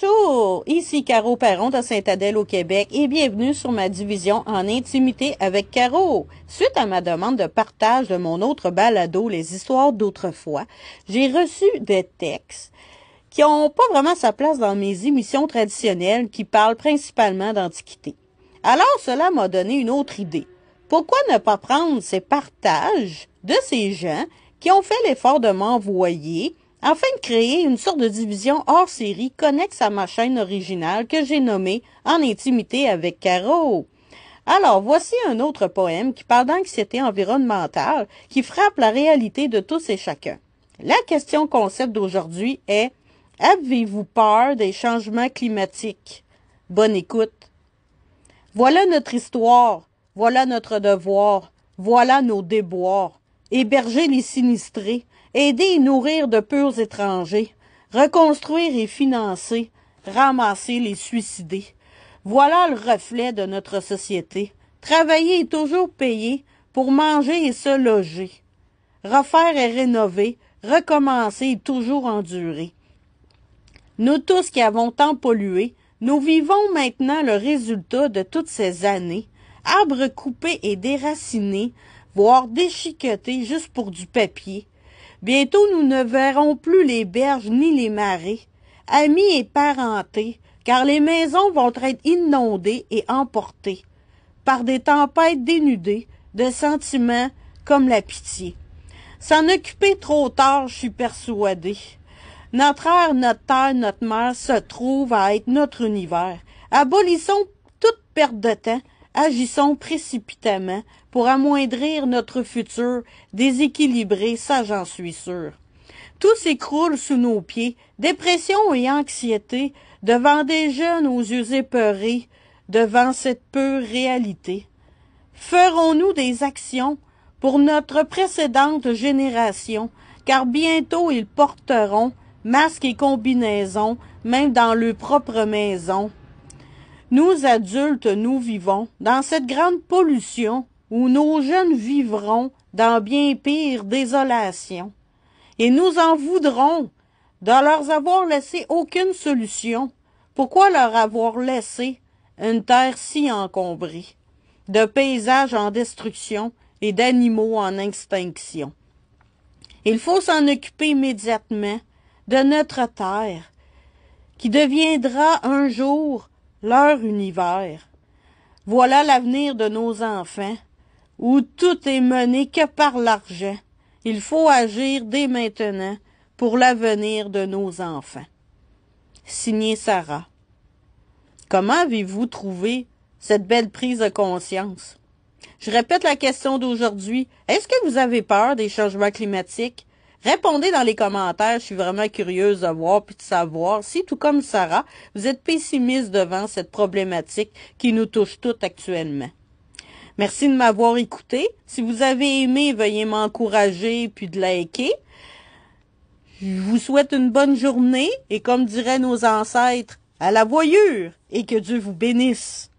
Bonjour, ici Caro Perron de Saint-Adèle au Québec et bienvenue sur ma division en intimité avec Caro. Suite à ma demande de partage de mon autre balado, les histoires d'autrefois, j'ai reçu des textes qui n'ont pas vraiment sa place dans mes émissions traditionnelles qui parlent principalement d'antiquité. Alors cela m'a donné une autre idée. Pourquoi ne pas prendre ces partages de ces gens qui ont fait l'effort de m'envoyer afin de créer une sorte de division hors série connexe à ma chaîne originale que j'ai nommée En intimité avec Caro. Alors, voici un autre poème qui parle d'anxiété environnementale qui frappe la réalité de tous et chacun. La question concept d'aujourd'hui est Avez-vous peur des changements climatiques? Bonne écoute. Voilà notre histoire, voilà notre devoir, voilà nos déboires héberger les sinistrés, aider et nourrir de purs étrangers, reconstruire et financer, ramasser les suicidés. Voilà le reflet de notre société. Travailler et toujours payer pour manger et se loger. Refaire et rénover, recommencer et toujours endurer. Nous tous qui avons tant pollué, nous vivons maintenant le résultat de toutes ces années, arbres coupés et déracinés, voire déchiquetés juste pour du papier. Bientôt nous ne verrons plus les berges ni les marées. amis et parentés, car les maisons vont être inondées et emportées par des tempêtes dénudées de sentiments comme la pitié. S'en occuper trop tard, je suis persuadée. Notre air, notre terre, notre mer se trouve à être notre univers. Abolissons toute perte de temps agissons précipitamment pour amoindrir notre futur déséquilibré, ça j'en suis sûr. Tout s'écroule sous nos pieds, dépression et anxiété, devant des jeunes aux yeux épeurés, devant cette pure réalité. Ferons-nous des actions pour notre précédente génération, car bientôt ils porteront masques et combinaisons, même dans leur propre maison. Nous adultes, nous vivons dans cette grande pollution où nos jeunes vivront dans bien pire désolation. Et nous en voudrons de leur avoir laissé aucune solution. Pourquoi leur avoir laissé une terre si encombrée, de paysages en destruction et d'animaux en extinction? Il faut s'en occuper immédiatement de notre terre, qui deviendra un jour leur univers. Voilà l'avenir de nos enfants, où tout est mené que par l'argent. Il faut agir dès maintenant pour l'avenir de nos enfants. Signé Sarah. Comment avez-vous trouvé cette belle prise de conscience? Je répète la question d'aujourd'hui. Est-ce que vous avez peur des changements climatiques? Répondez dans les commentaires, je suis vraiment curieuse de voir puis de savoir si, tout comme Sarah, vous êtes pessimiste devant cette problématique qui nous touche toutes actuellement. Merci de m'avoir écouté. Si vous avez aimé, veuillez m'encourager puis de liker. Je vous souhaite une bonne journée et comme diraient nos ancêtres, à la voyure et que Dieu vous bénisse.